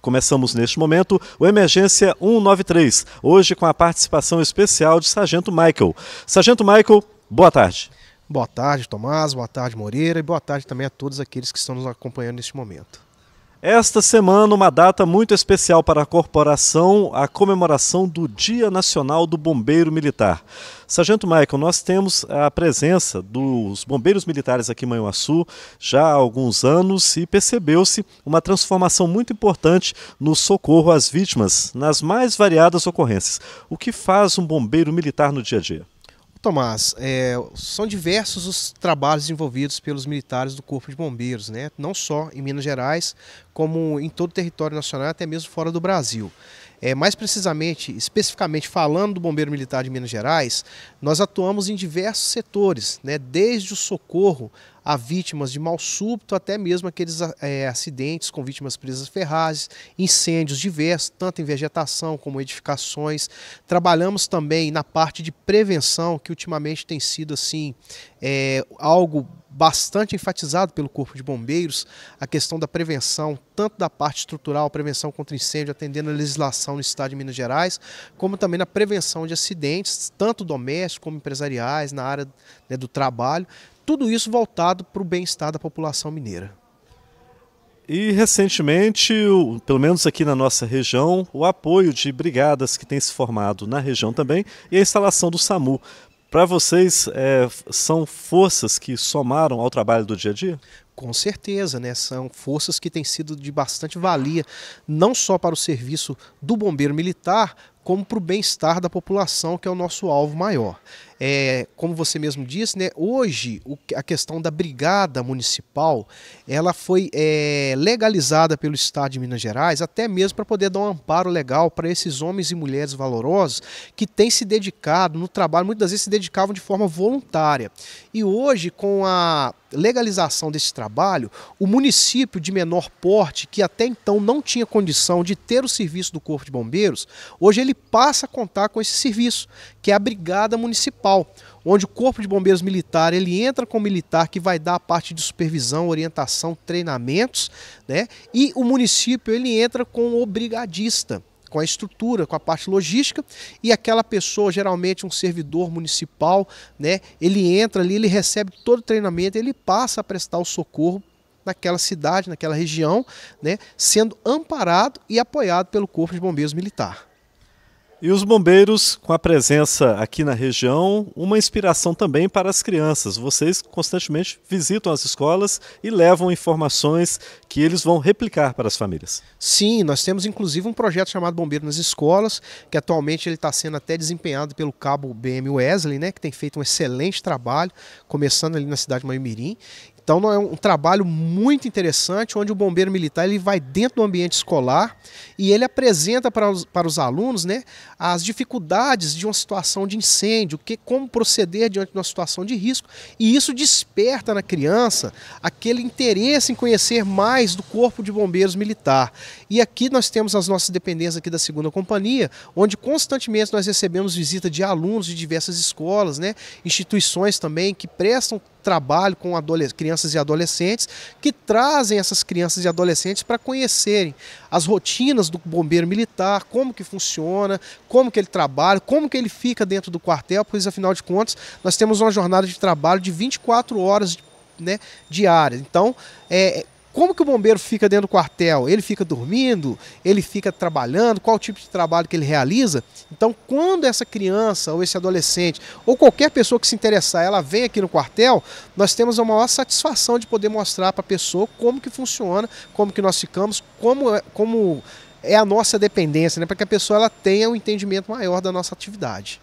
Começamos neste momento o Emergência 193, hoje com a participação especial de Sargento Michael. Sargento Michael, boa tarde. Boa tarde, Tomás, boa tarde, Moreira, e boa tarde também a todos aqueles que estão nos acompanhando neste momento. Esta semana, uma data muito especial para a corporação, a comemoração do Dia Nacional do Bombeiro Militar. Sargento Michael, nós temos a presença dos bombeiros militares aqui em Manhuaçu já há alguns anos e percebeu-se uma transformação muito importante no socorro às vítimas, nas mais variadas ocorrências. O que faz um bombeiro militar no dia a dia? Tomás, é, são diversos os trabalhos envolvidos pelos militares do Corpo de Bombeiros, né? não só em Minas Gerais, como em todo o território nacional, até mesmo fora do Brasil. É, mais precisamente, especificamente falando do Bombeiro Militar de Minas Gerais, nós atuamos em diversos setores, né? desde o socorro a vítimas de mal súbito, até mesmo aqueles é, acidentes com vítimas presas ferrazes, incêndios diversos, tanto em vegetação como edificações. Trabalhamos também na parte de prevenção, que ultimamente tem sido assim é, algo bastante enfatizado pelo Corpo de Bombeiros a questão da prevenção, tanto da parte estrutural, prevenção contra incêndio, atendendo a legislação no estado de Minas Gerais, como também na prevenção de acidentes, tanto domésticos como empresariais, na área né, do trabalho. Tudo isso voltado para o bem-estar da população mineira. E recentemente, pelo menos aqui na nossa região, o apoio de brigadas que tem se formado na região também e a instalação do SAMU. Para vocês, é, são forças que somaram ao trabalho do dia a dia? Com certeza, né? São forças que têm sido de bastante valia, não só para o serviço do bombeiro militar, como para o bem-estar da população, que é o nosso alvo maior. É, como você mesmo disse, né, hoje o, a questão da brigada municipal ela foi é, legalizada pelo Estado de Minas Gerais, até mesmo para poder dar um amparo legal para esses homens e mulheres valorosos que têm se dedicado no trabalho, muitas vezes se dedicavam de forma voluntária. E hoje, com a legalização desse trabalho, o município de menor porte, que até então não tinha condição de ter o serviço do Corpo de Bombeiros, hoje ele passa a contar com esse serviço, que é a Brigada Municipal, onde o Corpo de Bombeiros Militar, ele entra com o militar que vai dar a parte de supervisão, orientação, treinamentos, né? E o município ele entra com o brigadista com a estrutura, com a parte logística, e aquela pessoa, geralmente um servidor municipal, né, ele entra ali, ele recebe todo o treinamento, ele passa a prestar o socorro naquela cidade, naquela região, né, sendo amparado e apoiado pelo Corpo de Bombeiros Militar. E os bombeiros, com a presença aqui na região, uma inspiração também para as crianças. Vocês constantemente visitam as escolas e levam informações que eles vão replicar para as famílias. Sim, nós temos inclusive um projeto chamado Bombeiro nas Escolas, que atualmente ele está sendo até desempenhado pelo cabo BM Wesley, né, que tem feito um excelente trabalho, começando ali na cidade de Maimirim. Então é um trabalho muito interessante, onde o bombeiro militar ele vai dentro do ambiente escolar e ele apresenta para os, para os alunos né, as dificuldades de uma situação de incêndio, que, como proceder diante de uma situação de risco. E isso desperta na criança aquele interesse em conhecer mais do corpo de bombeiros militar. E aqui nós temos as nossas dependências aqui da segunda companhia, onde constantemente nós recebemos visita de alunos de diversas escolas, né, instituições também que prestam trabalho com crianças e adolescentes, que trazem essas crianças e adolescentes para conhecerem as rotinas do bombeiro militar, como que funciona, como que ele trabalha, como que ele fica dentro do quartel, pois afinal de contas nós temos uma jornada de trabalho de 24 horas né, diárias. Então, é, como que o bombeiro fica dentro do quartel? Ele fica dormindo? Ele fica trabalhando? Qual o tipo de trabalho que ele realiza? Então, quando essa criança ou esse adolescente ou qualquer pessoa que se interessar, ela vem aqui no quartel, nós temos a maior satisfação de poder mostrar para a pessoa como que funciona, como que nós ficamos, como, é, como é a nossa dependência, né? para que a pessoa ela tenha um entendimento maior da nossa atividade.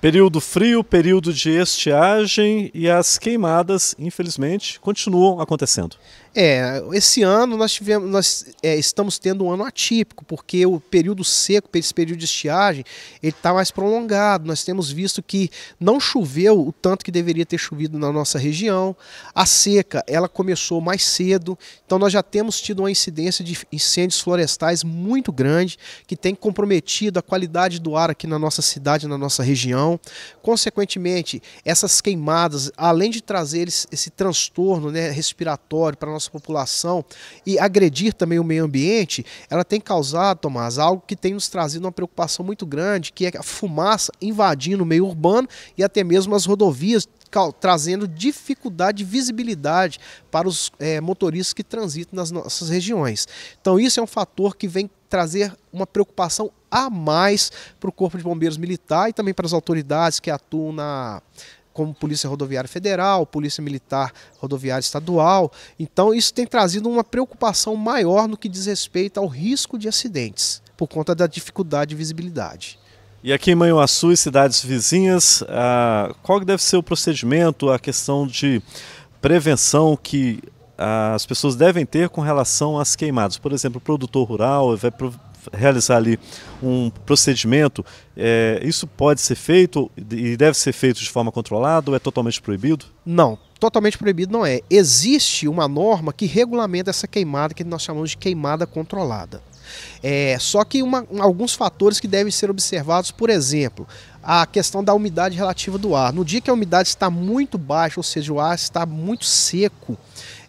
Período frio, período de estiagem e as queimadas, infelizmente, continuam acontecendo. É, esse ano nós tivemos, nós é, estamos tendo um ano atípico, porque o período seco, esse período de estiagem, ele está mais prolongado. Nós temos visto que não choveu o tanto que deveria ter chovido na nossa região. A seca, ela começou mais cedo, então nós já temos tido uma incidência de incêndios florestais muito grande, que tem comprometido a qualidade do ar aqui na nossa cidade, na nossa região. Consequentemente, essas queimadas, além de trazer esse transtorno né, respiratório para nossa nossa população e agredir também o meio ambiente, ela tem causado, Tomás, algo que tem nos trazido uma preocupação muito grande, que é a fumaça invadindo o meio urbano e até mesmo as rodovias, trazendo dificuldade de visibilidade para os é, motoristas que transitam nas nossas regiões. Então, isso é um fator que vem trazer uma preocupação a mais para o Corpo de Bombeiros Militar e também para as autoridades que atuam na, como Polícia Rodoviária Federal, Polícia Militar Rodoviária Estadual. Então, isso tem trazido uma preocupação maior no que diz respeito ao risco de acidentes, por conta da dificuldade de visibilidade. E aqui em Manhuaçu e cidades vizinhas, ah, qual deve ser o procedimento, a questão de prevenção que ah, as pessoas devem ter com relação às queimadas? Por exemplo, o produtor rural vai realizar ali um procedimento, é, isso pode ser feito e deve ser feito de forma controlada ou é totalmente proibido? Não, totalmente proibido não é. Existe uma norma que regulamenta essa queimada que nós chamamos de queimada controlada. É, só que uma, alguns fatores que devem ser observados, por exemplo, a questão da umidade relativa do ar. No dia que a umidade está muito baixa, ou seja, o ar está muito seco,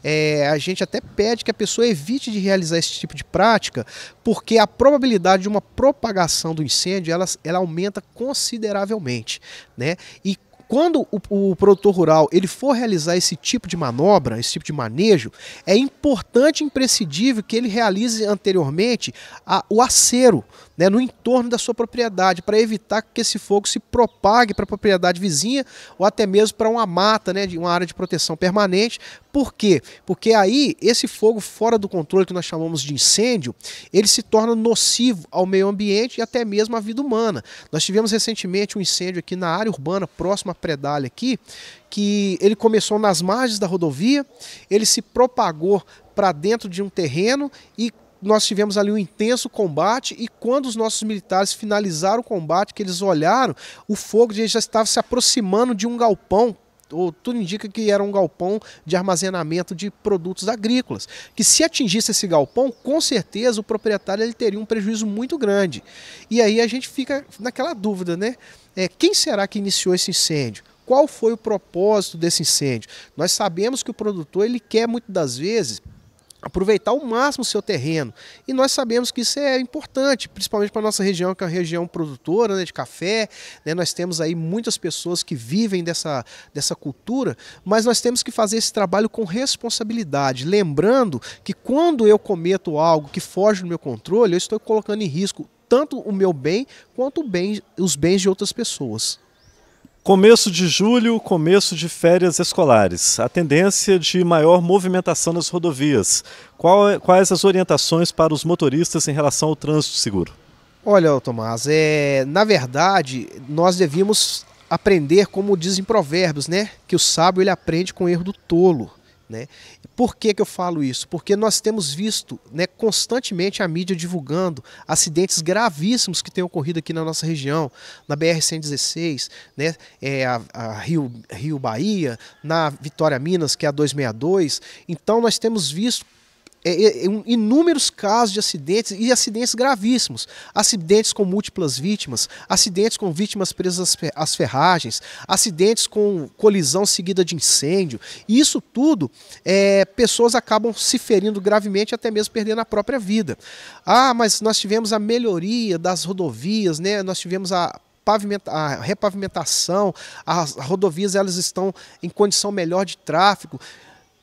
é, a gente até pede que a pessoa evite de realizar esse tipo de prática, porque a probabilidade de uma propagação do incêndio ela, ela aumenta consideravelmente. Né? E quando o, o produtor rural ele for realizar esse tipo de manobra, esse tipo de manejo, é importante, imprescindível que ele realize anteriormente a, o acero né, no entorno da sua propriedade, para evitar que esse fogo se propague para a propriedade vizinha ou até mesmo para uma mata, né, de uma área de proteção permanente. Por quê? Porque aí esse fogo fora do controle que nós chamamos de incêndio, ele se torna nocivo ao meio ambiente e até mesmo à vida humana. Nós tivemos recentemente um incêndio aqui na área urbana próxima Predalha aqui, que ele começou nas margens da rodovia, ele se propagou para dentro de um terreno e nós tivemos ali um intenso combate e quando os nossos militares finalizaram o combate, que eles olharam, o fogo já estava se aproximando de um galpão ou tudo indica que era um galpão de armazenamento de produtos agrícolas, que se atingisse esse galpão, com certeza o proprietário ele teria um prejuízo muito grande. E aí a gente fica naquela dúvida, né? É, quem será que iniciou esse incêndio? Qual foi o propósito desse incêndio? Nós sabemos que o produtor ele quer muitas das vezes aproveitar ao máximo o seu terreno. E nós sabemos que isso é importante, principalmente para a nossa região, que é uma região produtora né, de café. Né, nós temos aí muitas pessoas que vivem dessa, dessa cultura, mas nós temos que fazer esse trabalho com responsabilidade. Lembrando que quando eu cometo algo que foge do meu controle, eu estou colocando em risco tanto o meu bem quanto bem, os bens de outras pessoas. Começo de julho, começo de férias escolares. A tendência de maior movimentação nas rodovias. É, quais as orientações para os motoristas em relação ao trânsito seguro? Olha, Tomás, é, na verdade, nós devíamos aprender como dizem provérbios, né? Que o sábio ele aprende com o erro do tolo. Né? Por que, que eu falo isso? Porque nós temos visto né, constantemente a mídia divulgando acidentes gravíssimos que têm ocorrido aqui na nossa região, na BR-116, né, é, a, a Rio, Rio Bahia, na Vitória Minas, que é a 262. Então nós temos visto é, é, é inúmeros casos de acidentes e acidentes gravíssimos, acidentes com múltiplas vítimas, acidentes com vítimas presas às ferragens, acidentes com colisão seguida de incêndio. E isso tudo, é, pessoas acabam se ferindo gravemente até mesmo perdendo a própria vida. Ah, mas nós tivemos a melhoria das rodovias, né? Nós tivemos a a repavimentação, as rodovias elas estão em condição melhor de tráfego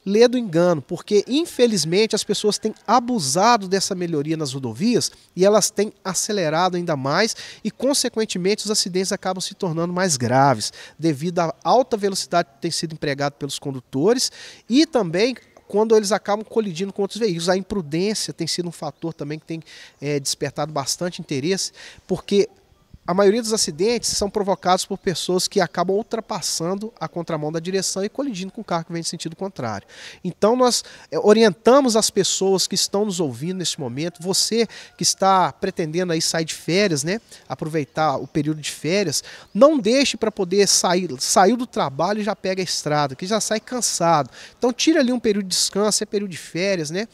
lê do engano, porque infelizmente as pessoas têm abusado dessa melhoria nas rodovias e elas têm acelerado ainda mais e, consequentemente, os acidentes acabam se tornando mais graves devido à alta velocidade que tem sido empregada pelos condutores e também quando eles acabam colidindo com outros veículos. A imprudência tem sido um fator também que tem é, despertado bastante interesse, porque a maioria dos acidentes são provocados por pessoas que acabam ultrapassando a contramão da direção e colidindo com o carro que vem no sentido contrário. Então, nós eh, orientamos as pessoas que estão nos ouvindo neste momento, você que está pretendendo aí sair de férias, né? Aproveitar o período de férias, não deixe para poder sair, sair do trabalho e já pega a estrada, que já sai cansado. Então, tira ali um período de descanso, é período de férias, né?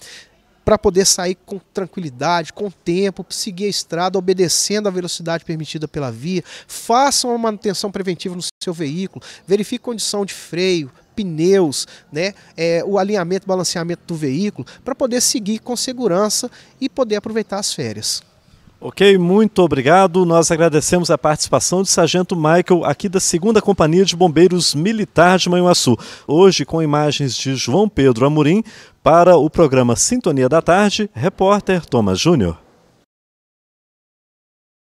para poder sair com tranquilidade, com tempo, seguir a estrada, obedecendo a velocidade permitida pela via. Façam uma manutenção preventiva no seu veículo, verifique condição de freio, pneus, né, é, o alinhamento, balanceamento do veículo, para poder seguir com segurança e poder aproveitar as férias. Ok, muito obrigado. Nós agradecemos a participação de Sargento Michael, aqui da 2 Companhia de Bombeiros Militar de Manhuaçu. Hoje, com imagens de João Pedro Amorim, para o programa Sintonia da Tarde, repórter Thomas Júnior.